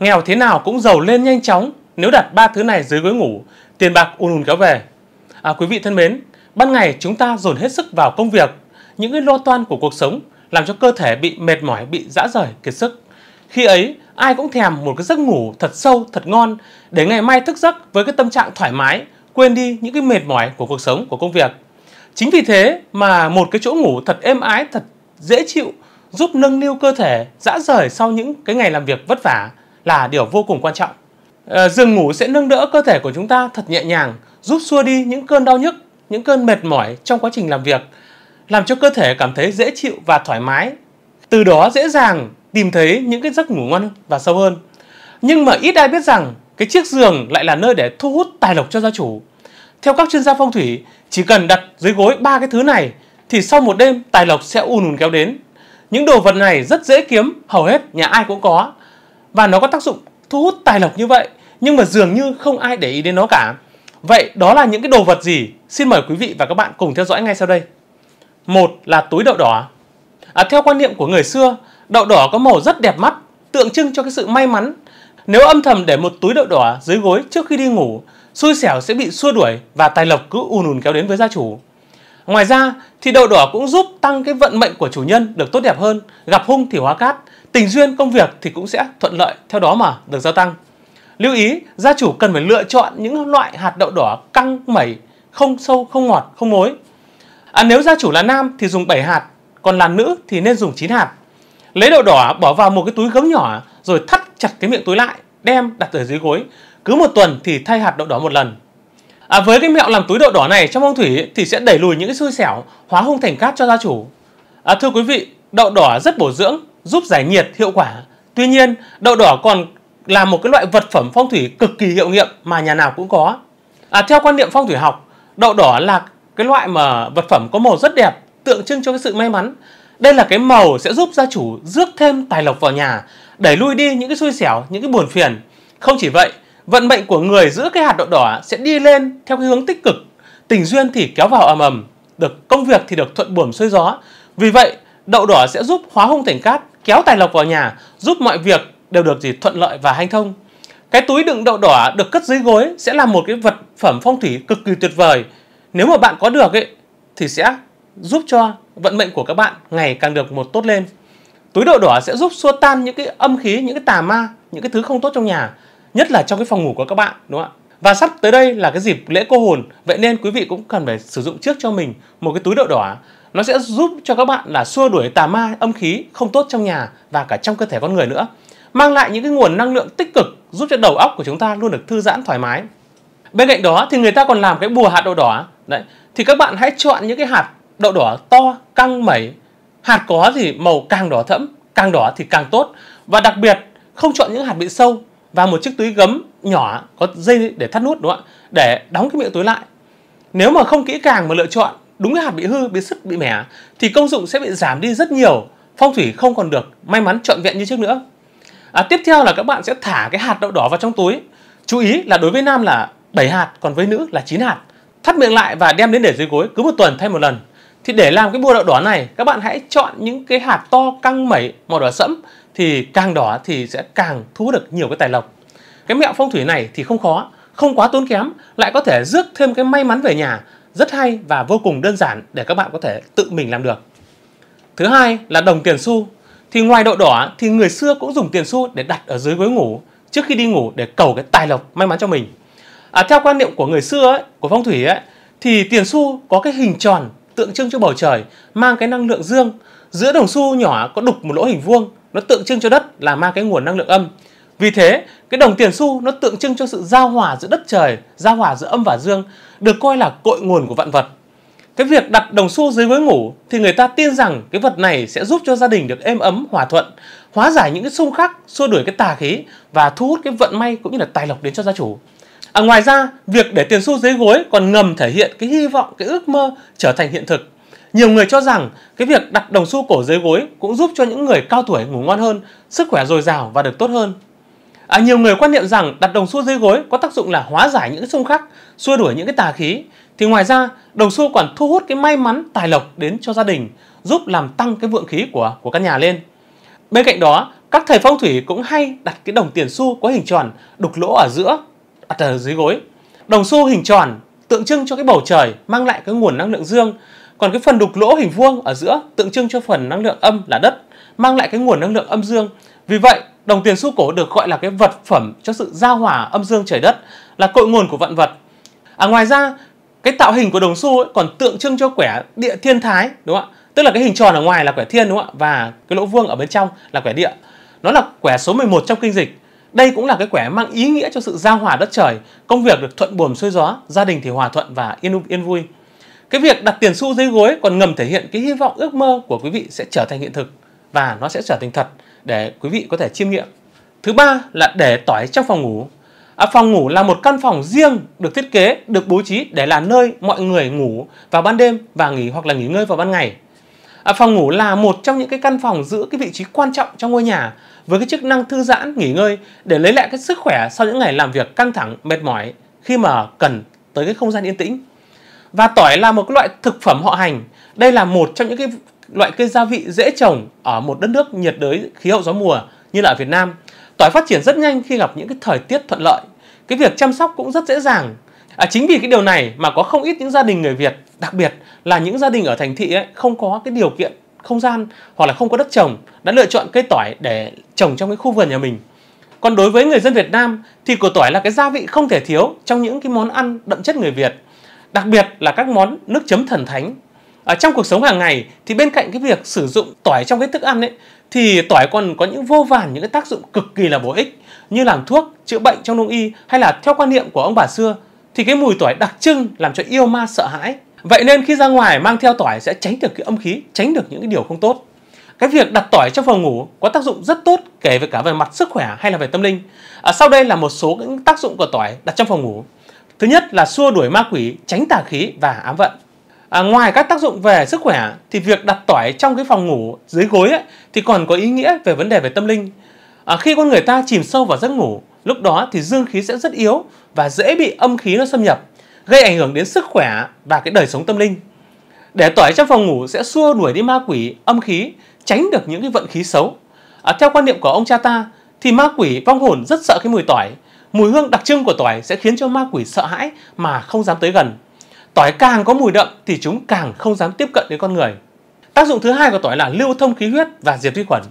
nghèo thế nào cũng giàu lên nhanh chóng nếu đặt ba thứ này dưới gối ngủ, tiền bạc ùn ùn kéo về. À, quý vị thân mến, ban ngày chúng ta dồn hết sức vào công việc, những cái lo toan của cuộc sống làm cho cơ thể bị mệt mỏi, bị dã rời, kiệt sức. Khi ấy, ai cũng thèm một cái giấc ngủ thật sâu, thật ngon để ngày mai thức giấc với cái tâm trạng thoải mái, quên đi những cái mệt mỏi của cuộc sống, của công việc. Chính vì thế mà một cái chỗ ngủ thật êm ái, thật dễ chịu giúp nâng niu cơ thể dã rời sau những cái ngày làm việc vất vả là điều vô cùng quan trọng. À, giường ngủ sẽ nâng đỡ cơ thể của chúng ta thật nhẹ nhàng, giúp xua đi những cơn đau nhức, những cơn mệt mỏi trong quá trình làm việc, làm cho cơ thể cảm thấy dễ chịu và thoải mái. Từ đó dễ dàng tìm thấy những cái giấc ngủ ngon và sâu hơn. Nhưng mà ít ai biết rằng cái chiếc giường lại là nơi để thu hút tài lộc cho gia chủ. Theo các chuyên gia phong thủy, chỉ cần đặt dưới gối ba cái thứ này thì sau một đêm tài lộc sẽ ùn ùn kéo đến. Những đồ vật này rất dễ kiếm, hầu hết nhà ai cũng có và nó có tác dụng thu hút tài lộc như vậy nhưng mà dường như không ai để ý đến nó cả. Vậy đó là những cái đồ vật gì? Xin mời quý vị và các bạn cùng theo dõi ngay sau đây. Một là túi đậu đỏ. À, theo quan niệm của người xưa, đậu đỏ có màu rất đẹp mắt, tượng trưng cho cái sự may mắn. Nếu âm thầm để một túi đậu đỏ dưới gối trước khi đi ngủ, xui xẻo sẽ bị xua đuổi và tài lộc cứ ùn ùn kéo đến với gia chủ. Ngoài ra thì đậu đỏ cũng giúp tăng cái vận mệnh của chủ nhân được tốt đẹp hơn, gặp hung thì hóa cát, tình duyên công việc thì cũng sẽ thuận lợi theo đó mà được gia tăng. Lưu ý, gia chủ cần phải lựa chọn những loại hạt đậu đỏ căng mẩy, không sâu, không ngọt, không mối. À, nếu gia chủ là nam thì dùng 7 hạt, còn là nữ thì nên dùng 9 hạt. Lấy đậu đỏ bỏ vào một cái túi gấm nhỏ rồi thắt chặt cái miệng túi lại, đem đặt ở dưới gối. Cứ một tuần thì thay hạt đậu đỏ một lần. À, với cái mẹo làm túi đậu đỏ này trong phong thủy thì sẽ đẩy lùi những cái xui xẻo, hóa hung thành cát cho gia chủ. À, thưa quý vị, đậu đỏ rất bổ dưỡng, giúp giải nhiệt hiệu quả. Tuy nhiên, đậu đỏ còn là một cái loại vật phẩm phong thủy cực kỳ hiệu nghiệm mà nhà nào cũng có. À, theo quan niệm phong thủy học, đậu đỏ là cái loại mà vật phẩm có màu rất đẹp, tượng trưng cho cái sự may mắn. Đây là cái màu sẽ giúp gia chủ rước thêm tài lộc vào nhà, đẩy lui đi những cái xui xẻo, những cái buồn phiền. Không chỉ vậy, vận mệnh của người giữ cái hạt đậu đỏ sẽ đi lên theo cái hướng tích cực tình duyên thì kéo vào ầm ầm được công việc thì được thuận buồm xuôi gió vì vậy đậu đỏ sẽ giúp hóa hung thành cát kéo tài lộc vào nhà giúp mọi việc đều được gì thuận lợi và hanh thông cái túi đựng đậu đỏ được cất dưới gối sẽ là một cái vật phẩm phong thủy cực kỳ tuyệt vời nếu mà bạn có được ấy thì sẽ giúp cho vận mệnh của các bạn ngày càng được một tốt lên túi đậu đỏ sẽ giúp xua tan những cái âm khí những cái tà ma những cái thứ không tốt trong nhà nhất là trong cái phòng ngủ của các bạn đúng không ạ và sắp tới đây là cái dịp lễ cô hồn vậy nên quý vị cũng cần phải sử dụng trước cho mình một cái túi đậu đỏ nó sẽ giúp cho các bạn là xua đuổi tà ma âm khí không tốt trong nhà và cả trong cơ thể con người nữa mang lại những cái nguồn năng lượng tích cực giúp cho đầu óc của chúng ta luôn được thư giãn thoải mái bên cạnh đó thì người ta còn làm cái bùa hạt đậu đỏ đấy thì các bạn hãy chọn những cái hạt đậu đỏ to căng mẩy hạt có thì màu càng đỏ thẫm càng đỏ thì càng tốt và đặc biệt không chọn những hạt bị sâu và một chiếc túi gấm nhỏ có dây để thắt nút đúng không ạ để đóng cái miệng túi lại nếu mà không kỹ càng mà lựa chọn đúng cái hạt bị hư bị sứt bị mẻ thì công dụng sẽ bị giảm đi rất nhiều phong thủy không còn được may mắn trọn vẹn như trước nữa à, tiếp theo là các bạn sẽ thả cái hạt đậu đỏ vào trong túi chú ý là đối với nam là 7 hạt còn với nữ là 9 hạt thắt miệng lại và đem đến để dưới gối cứ một tuần thay một lần thì để làm cái bùa đậu đỏ này các bạn hãy chọn những cái hạt to căng mẩy màu đỏ sẫm thì càng đỏ thì sẽ càng thu hút được nhiều cái tài lộc cái mẹo phong thủy này thì không khó không quá tốn kém lại có thể rước thêm cái may mắn về nhà rất hay và vô cùng đơn giản để các bạn có thể tự mình làm được thứ hai là đồng tiền xu thì ngoài độ đỏ thì người xưa cũng dùng tiền xu để đặt ở dưới gối ngủ trước khi đi ngủ để cầu cái tài lộc may mắn cho mình à, theo quan niệm của người xưa ấy, của phong thủy ấy, thì tiền xu có cái hình tròn tượng trưng cho bầu trời mang cái năng lượng dương giữa đồng xu nhỏ có đục một lỗ hình vuông nó tượng trưng cho đất là mang cái nguồn năng lượng âm vì thế cái đồng tiền xu nó tượng trưng cho sự giao hòa giữa đất trời giao hòa giữa âm và dương được coi là cội nguồn của vạn vật cái việc đặt đồng xu dưới gối ngủ thì người ta tin rằng cái vật này sẽ giúp cho gia đình được êm ấm hòa thuận hóa giải những cái xung khắc xua đuổi cái tà khí và thu hút cái vận may cũng như là tài lộc đến cho gia chủ À, ngoài ra, việc để tiền xu dưới gối còn ngầm thể hiện cái hy vọng, cái ước mơ trở thành hiện thực. Nhiều người cho rằng cái việc đặt đồng xu cổ dưới gối cũng giúp cho những người cao tuổi ngủ ngon hơn, sức khỏe dồi dào và được tốt hơn. À, nhiều người quan niệm rằng đặt đồng xu dưới gối có tác dụng là hóa giải những xung khắc, xua đuổi những cái tà khí. Thì ngoài ra, đồng xu còn thu hút cái may mắn, tài lộc đến cho gia đình, giúp làm tăng cái vượng khí của của căn nhà lên. Bên cạnh đó, các thầy phong thủy cũng hay đặt cái đồng tiền xu có hình tròn đục lỗ ở giữa, đặt ở dưới gối. Đồng xu hình tròn tượng trưng cho cái bầu trời mang lại cái nguồn năng lượng dương còn cái phần đục lỗ hình vuông ở giữa tượng trưng cho phần năng lượng âm là đất, mang lại cái nguồn năng lượng âm dương. Vì vậy, đồng tiền xu cổ được gọi là cái vật phẩm cho sự giao hòa âm dương trời đất, là cội nguồn của vạn vật. À, ngoài ra, cái tạo hình của đồng xu ấy còn tượng trưng cho quẻ địa thiên thái, đúng không ạ? Tức là cái hình tròn ở ngoài là quẻ thiên đúng không ạ? Và cái lỗ vuông ở bên trong là quẻ địa. Nó là quẻ số 11 trong kinh dịch. Đây cũng là cái quẻ mang ý nghĩa cho sự giao hòa đất trời, công việc được thuận buồm xuôi gió, gia đình thì hòa thuận và yên yên vui. Cái việc đặt tiền xu dưới gối còn ngầm thể hiện cái hy vọng ước mơ của quý vị sẽ trở thành hiện thực và nó sẽ trở thành thật để quý vị có thể chiêm nghiệm. Thứ ba là để tỏi trong phòng ngủ. À, phòng ngủ là một căn phòng riêng được thiết kế, được bố trí để là nơi mọi người ngủ vào ban đêm và nghỉ hoặc là nghỉ ngơi vào ban ngày. À, phòng ngủ là một trong những cái căn phòng giữ cái vị trí quan trọng trong ngôi nhà với cái chức năng thư giãn, nghỉ ngơi để lấy lại cái sức khỏe sau những ngày làm việc căng thẳng, mệt mỏi khi mà cần tới cái không gian yên tĩnh. Và tỏi là một loại thực phẩm họ hành. Đây là một trong những cái loại cây gia vị dễ trồng ở một đất nước nhiệt đới khí hậu gió mùa như là ở Việt Nam. Tỏi phát triển rất nhanh khi gặp những cái thời tiết thuận lợi. Cái việc chăm sóc cũng rất dễ dàng. À, chính vì cái điều này mà có không ít những gia đình người Việt, đặc biệt là những gia đình ở thành thị ấy, không có cái điều kiện không gian hoặc là không có đất trồng đã lựa chọn cây tỏi để trồng trong cái khu vườn nhà mình. Còn đối với người dân Việt Nam thì củ tỏi là cái gia vị không thể thiếu trong những cái món ăn đậm chất người Việt đặc biệt là các món nước chấm thần thánh ở trong cuộc sống hàng ngày thì bên cạnh cái việc sử dụng tỏi trong cái thức ăn ấy thì tỏi còn có những vô vàn những cái tác dụng cực kỳ là bổ ích như làm thuốc chữa bệnh trong đông y hay là theo quan niệm của ông bà xưa thì cái mùi tỏi đặc trưng làm cho yêu ma sợ hãi vậy nên khi ra ngoài mang theo tỏi sẽ tránh được cái âm khí tránh được những cái điều không tốt cái việc đặt tỏi trong phòng ngủ có tác dụng rất tốt kể về cả về mặt sức khỏe hay là về tâm linh à, sau đây là một số những tác dụng của tỏi đặt trong phòng ngủ Thứ nhất là xua đuổi ma quỷ, tránh tà khí và ám vận. À, ngoài các tác dụng về sức khỏe thì việc đặt tỏi trong cái phòng ngủ dưới gối ấy, thì còn có ý nghĩa về vấn đề về tâm linh. À, khi con người ta chìm sâu vào giấc ngủ, lúc đó thì dương khí sẽ rất yếu và dễ bị âm khí nó xâm nhập, gây ảnh hưởng đến sức khỏe và cái đời sống tâm linh. Để tỏi trong phòng ngủ sẽ xua đuổi đi ma quỷ, âm khí, tránh được những cái vận khí xấu. À, theo quan niệm của ông cha ta thì ma quỷ vong hồn rất sợ cái mùi tỏi mùi hương đặc trưng của tỏi sẽ khiến cho ma quỷ sợ hãi mà không dám tới gần. Tỏi càng có mùi đậm thì chúng càng không dám tiếp cận đến con người. Tác dụng thứ hai của tỏi là lưu thông khí huyết và diệt vi khuẩn.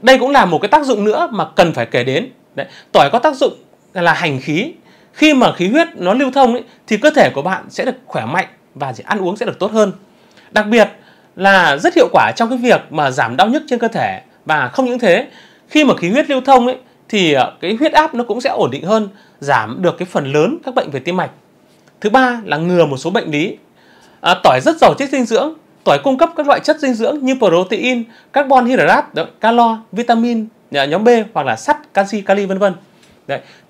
Đây cũng là một cái tác dụng nữa mà cần phải kể đến. Đấy, tỏi có tác dụng là hành khí. Khi mà khí huyết nó lưu thông ấy, thì cơ thể của bạn sẽ được khỏe mạnh và ăn uống sẽ được tốt hơn. Đặc biệt là rất hiệu quả trong cái việc mà giảm đau nhức trên cơ thể và không những thế khi mà khí huyết lưu thông ấy thì à, cái huyết áp nó cũng sẽ ổn định hơn, giảm được cái phần lớn các bệnh về tim mạch. Thứ ba là ngừa một số bệnh lý. À, tỏi rất giàu chất dinh dưỡng, tỏi cung cấp các loại chất dinh dưỡng như protein, carbon hydrate, calo, vitamin, à, nhóm B hoặc là sắt, canxi, kali vân vân.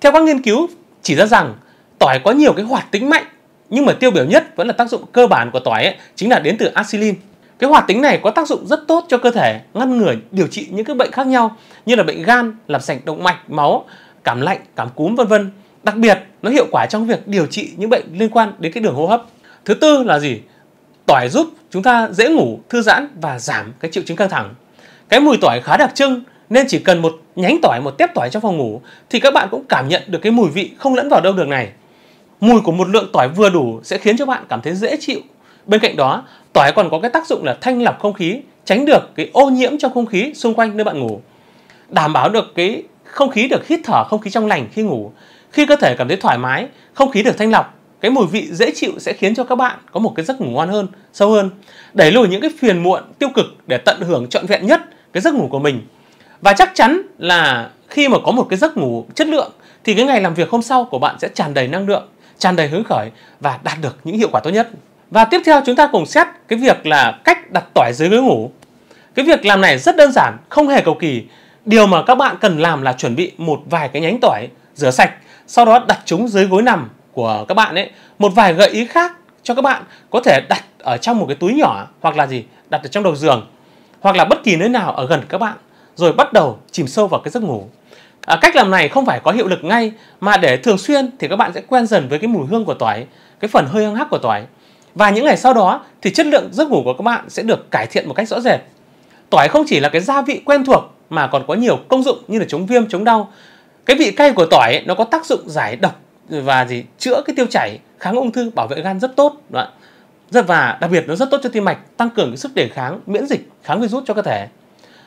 Theo các nghiên cứu chỉ ra rằng tỏi có nhiều cái hoạt tính mạnh nhưng mà tiêu biểu nhất vẫn là tác dụng cơ bản của tỏi ấy, chính là đến từ acylin cái hoạt tính này có tác dụng rất tốt cho cơ thể ngăn ngừa điều trị những cái bệnh khác nhau như là bệnh gan, làm sạch động mạch, máu, cảm lạnh, cảm cúm vân vân. Đặc biệt nó hiệu quả trong việc điều trị những bệnh liên quan đến cái đường hô hấp. Thứ tư là gì? Tỏi giúp chúng ta dễ ngủ, thư giãn và giảm cái triệu chứng căng thẳng. Cái mùi tỏi khá đặc trưng nên chỉ cần một nhánh tỏi, một tép tỏi trong phòng ngủ thì các bạn cũng cảm nhận được cái mùi vị không lẫn vào đâu được này. Mùi của một lượng tỏi vừa đủ sẽ khiến cho bạn cảm thấy dễ chịu Bên cạnh đó, tỏi còn có cái tác dụng là thanh lọc không khí, tránh được cái ô nhiễm trong không khí xung quanh nơi bạn ngủ. Đảm bảo được cái không khí được hít thở không khí trong lành khi ngủ. Khi cơ thể cảm thấy thoải mái, không khí được thanh lọc, cái mùi vị dễ chịu sẽ khiến cho các bạn có một cái giấc ngủ ngon hơn, sâu hơn, đẩy lùi những cái phiền muộn tiêu cực để tận hưởng trọn vẹn nhất cái giấc ngủ của mình. Và chắc chắn là khi mà có một cái giấc ngủ chất lượng thì cái ngày làm việc hôm sau của bạn sẽ tràn đầy năng lượng, tràn đầy hứng khởi và đạt được những hiệu quả tốt nhất. Và tiếp theo chúng ta cùng xét cái việc là cách đặt tỏi dưới gối ngủ. Cái việc làm này rất đơn giản, không hề cầu kỳ. Điều mà các bạn cần làm là chuẩn bị một vài cái nhánh tỏi rửa sạch, sau đó đặt chúng dưới gối nằm của các bạn ấy. Một vài gợi ý khác cho các bạn có thể đặt ở trong một cái túi nhỏ hoặc là gì, đặt ở trong đầu giường hoặc là bất kỳ nơi nào ở gần các bạn rồi bắt đầu chìm sâu vào cái giấc ngủ. À, cách làm này không phải có hiệu lực ngay mà để thường xuyên thì các bạn sẽ quen dần với cái mùi hương của tỏi, cái phần hơi hăng hắc của tỏi. Và những ngày sau đó thì chất lượng giấc ngủ của các bạn sẽ được cải thiện một cách rõ rệt. Tỏi không chỉ là cái gia vị quen thuộc mà còn có nhiều công dụng như là chống viêm, chống đau. Cái vị cay của tỏi nó có tác dụng giải độc và gì chữa cái tiêu chảy, kháng ung thư, bảo vệ gan rất tốt. đoạn Rất và đặc biệt nó rất tốt cho tim mạch, tăng cường cái sức đề kháng, miễn dịch, kháng virus cho cơ thể.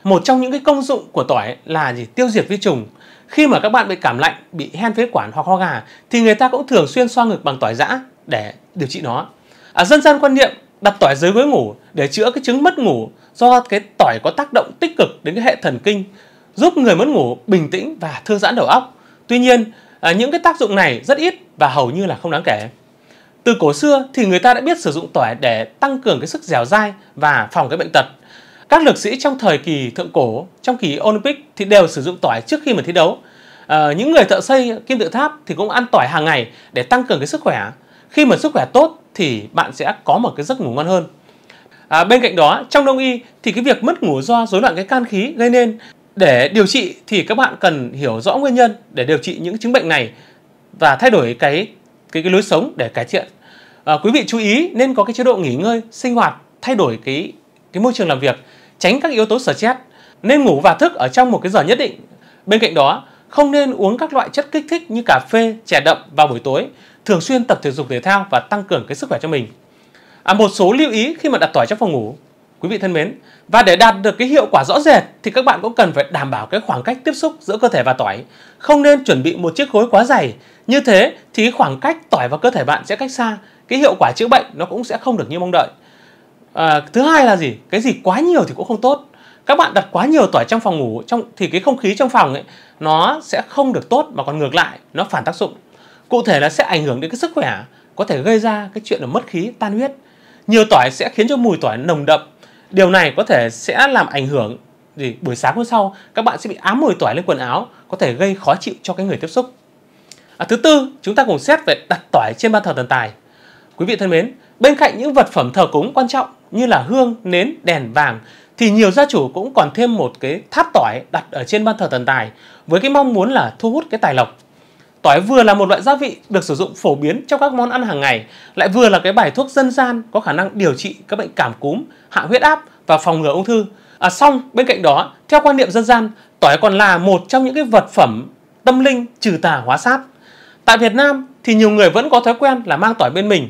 Một trong những cái công dụng của tỏi là gì? Tiêu diệt vi trùng. Khi mà các bạn bị cảm lạnh, bị hen phế quản hoặc ho gà thì người ta cũng thường xuyên xoa ngực bằng tỏi giã để điều trị nó. À, dân gian quan niệm đặt tỏi dưới gối ngủ để chữa cái chứng mất ngủ do cái tỏi có tác động tích cực đến cái hệ thần kinh, giúp người mất ngủ bình tĩnh và thư giãn đầu óc. Tuy nhiên, à, những cái tác dụng này rất ít và hầu như là không đáng kể. Từ cổ xưa thì người ta đã biết sử dụng tỏi để tăng cường cái sức dẻo dai và phòng cái bệnh tật. Các lực sĩ trong thời kỳ thượng cổ, trong kỳ Olympic thì đều sử dụng tỏi trước khi mà thi đấu. À, những người thợ xây kim tự tháp thì cũng ăn tỏi hàng ngày để tăng cường cái sức khỏe. Khi mà sức khỏe tốt thì bạn sẽ có một cái giấc ngủ ngon hơn à, bên cạnh đó trong đông y thì cái việc mất ngủ do rối loạn cái can khí gây nên để điều trị thì các bạn cần hiểu rõ nguyên nhân để điều trị những chứng bệnh này và thay đổi cái cái, cái lối sống để cải thiện à, quý vị chú ý nên có cái chế độ nghỉ ngơi sinh hoạt thay đổi cái cái môi trường làm việc tránh các yếu tố sở stress nên ngủ và thức ở trong một cái giờ nhất định bên cạnh đó không nên uống các loại chất kích thích như cà phê chè đậm vào buổi tối thường xuyên tập thể dục thể thao và tăng cường cái sức khỏe cho mình. À, một số lưu ý khi mà đặt tỏi trong phòng ngủ, quý vị thân mến. Và để đạt được cái hiệu quả rõ rệt thì các bạn cũng cần phải đảm bảo cái khoảng cách tiếp xúc giữa cơ thể và tỏi. Không nên chuẩn bị một chiếc gối quá dày. Như thế thì khoảng cách tỏi và cơ thể bạn sẽ cách xa, cái hiệu quả chữa bệnh nó cũng sẽ không được như mong đợi. À, thứ hai là gì? Cái gì quá nhiều thì cũng không tốt. Các bạn đặt quá nhiều tỏi trong phòng ngủ trong thì cái không khí trong phòng ấy nó sẽ không được tốt mà còn ngược lại nó phản tác dụng cụ thể là sẽ ảnh hưởng đến cái sức khỏe có thể gây ra cái chuyện là mất khí tan huyết nhiều tỏi sẽ khiến cho mùi tỏi nồng đậm điều này có thể sẽ làm ảnh hưởng gì buổi sáng hôm sau các bạn sẽ bị ám mùi tỏi lên quần áo có thể gây khó chịu cho cái người tiếp xúc à, thứ tư chúng ta cùng xét về đặt tỏi trên ban thờ thần tài quý vị thân mến bên cạnh những vật phẩm thờ cúng quan trọng như là hương nến đèn vàng thì nhiều gia chủ cũng còn thêm một cái tháp tỏi đặt ở trên ban thờ thần tài với cái mong muốn là thu hút cái tài lộc Tỏi vừa là một loại gia vị được sử dụng phổ biến trong các món ăn hàng ngày, lại vừa là cái bài thuốc dân gian có khả năng điều trị các bệnh cảm cúm, hạ huyết áp và phòng ngừa ung thư. À, xong bên cạnh đó, theo quan niệm dân gian, tỏi còn là một trong những cái vật phẩm tâm linh trừ tà hóa sát. Tại Việt Nam thì nhiều người vẫn có thói quen là mang tỏi bên mình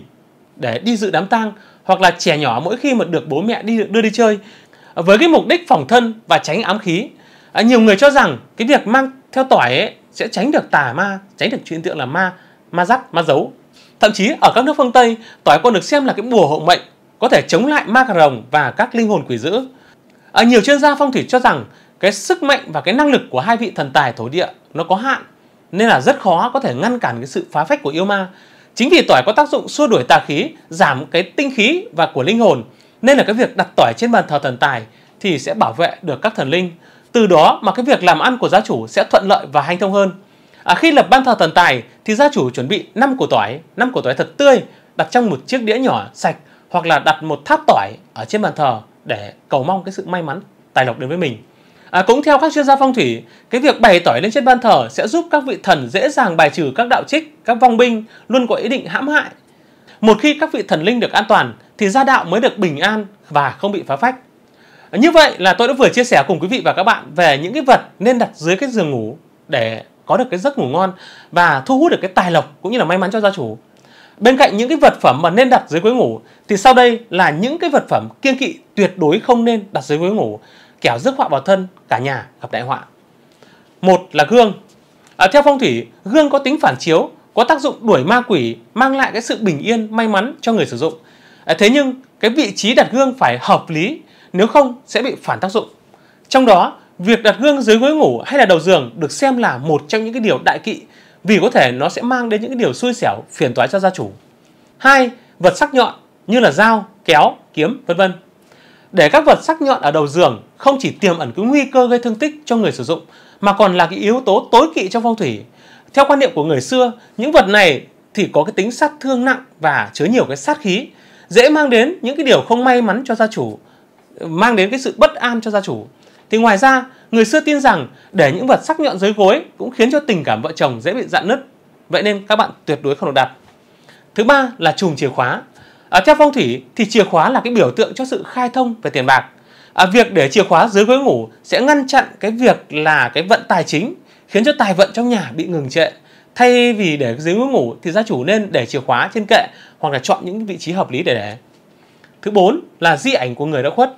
để đi dự đám tang hoặc là trẻ nhỏ mỗi khi mà được bố mẹ đi đưa đi chơi với cái mục đích phòng thân và tránh ám khí. À, nhiều người cho rằng cái việc mang theo tỏi ấy sẽ tránh được tà ma, tránh được hiện tượng là ma, ma dắt, ma giấu. Thậm chí ở các nước phương Tây, tỏi còn được xem là cái bùa hộ mệnh, có thể chống lại ma cà rồng và các linh hồn quỷ dữ. À, nhiều chuyên gia phong thủy cho rằng cái sức mạnh và cái năng lực của hai vị thần tài thổ địa nó có hạn, nên là rất khó có thể ngăn cản cái sự phá phách của yêu ma. Chính vì tỏi có tác dụng xua đuổi tà khí, giảm cái tinh khí và của linh hồn, nên là cái việc đặt tỏi trên bàn thờ thần tài thì sẽ bảo vệ được các thần linh. Từ đó mà cái việc làm ăn của gia chủ sẽ thuận lợi và hanh thông hơn. À, khi lập ban thờ thần tài thì gia chủ chuẩn bị 5 củ tỏi, 5 củ tỏi thật tươi đặt trong một chiếc đĩa nhỏ sạch hoặc là đặt một tháp tỏi ở trên bàn thờ để cầu mong cái sự may mắn, tài lộc đến với mình. À, cũng theo các chuyên gia phong thủy, cái việc bày tỏi lên trên ban thờ sẽ giúp các vị thần dễ dàng bài trừ các đạo trích, các vong binh luôn có ý định hãm hại. Một khi các vị thần linh được an toàn thì gia đạo mới được bình an và không bị phá phách. Như vậy là tôi đã vừa chia sẻ cùng quý vị và các bạn về những cái vật nên đặt dưới cái giường ngủ để có được cái giấc ngủ ngon và thu hút được cái tài lộc cũng như là may mắn cho gia chủ. Bên cạnh những cái vật phẩm mà nên đặt dưới gối ngủ thì sau đây là những cái vật phẩm kiêng kỵ tuyệt đối không nên đặt dưới gối ngủ, kẻo rước họa vào thân, cả nhà gặp đại họa. Một là gương. À, theo phong thủy, gương có tính phản chiếu, có tác dụng đuổi ma quỷ, mang lại cái sự bình yên, may mắn cho người sử dụng. À, thế nhưng cái vị trí đặt gương phải hợp lý nếu không sẽ bị phản tác dụng. Trong đó, việc đặt hương dưới gối ngủ hay là đầu giường được xem là một trong những cái điều đại kỵ vì có thể nó sẽ mang đến những cái điều xui xẻo, phiền toái cho gia chủ. Hai, vật sắc nhọn như là dao, kéo, kiếm, vân vân. Để các vật sắc nhọn ở đầu giường không chỉ tiềm ẩn cái nguy cơ gây thương tích cho người sử dụng mà còn là cái yếu tố tối kỵ trong phong thủy. Theo quan niệm của người xưa, những vật này thì có cái tính sát thương nặng và chứa nhiều cái sát khí, dễ mang đến những cái điều không may mắn cho gia chủ mang đến cái sự bất an cho gia chủ. Thì ngoài ra, người xưa tin rằng để những vật sắc nhọn dưới gối cũng khiến cho tình cảm vợ chồng dễ bị dạn nứt. Vậy nên các bạn tuyệt đối không được đặt. Thứ ba là chùm chìa khóa. À, theo phong thủy thì chìa khóa là cái biểu tượng cho sự khai thông về tiền bạc. À, việc để chìa khóa dưới gối ngủ sẽ ngăn chặn cái việc là cái vận tài chính khiến cho tài vận trong nhà bị ngừng trệ. Thay vì để dưới gối ngủ thì gia chủ nên để chìa khóa trên kệ hoặc là chọn những vị trí hợp lý để để. Thứ bốn là di ảnh của người đã khuất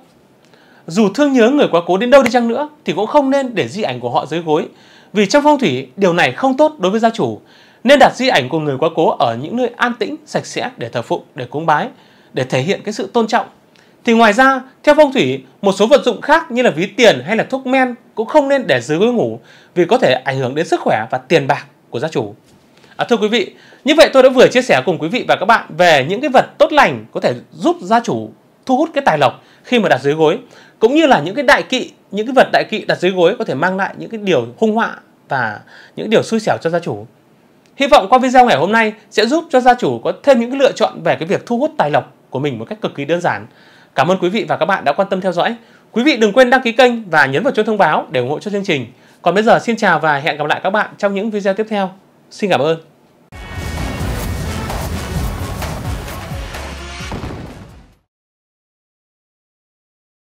dù thương nhớ người quá cố đến đâu đi chăng nữa thì cũng không nên để di ảnh của họ dưới gối vì trong phong thủy điều này không tốt đối với gia chủ nên đặt di ảnh của người quá cố ở những nơi an tĩnh sạch sẽ để thờ phụng để cúng bái để thể hiện cái sự tôn trọng thì ngoài ra theo phong thủy một số vật dụng khác như là ví tiền hay là thuốc men cũng không nên để dưới gối ngủ vì có thể ảnh hưởng đến sức khỏe và tiền bạc của gia chủ À, thưa quý vị, như vậy tôi đã vừa chia sẻ cùng quý vị và các bạn về những cái vật tốt lành có thể giúp gia chủ thu hút cái tài lộc khi mà đặt dưới gối cũng như là những cái đại kỵ những cái vật đại kỵ đặt dưới gối có thể mang lại những cái điều hung họa và những điều xui xẻo cho gia chủ hy vọng qua video ngày hôm nay sẽ giúp cho gia chủ có thêm những cái lựa chọn về cái việc thu hút tài lộc của mình một cách cực kỳ đơn giản cảm ơn quý vị và các bạn đã quan tâm theo dõi quý vị đừng quên đăng ký kênh và nhấn vào chuông thông báo để ủng hộ cho chương trình còn bây giờ xin chào và hẹn gặp lại các bạn trong những video tiếp theo xin cảm ơn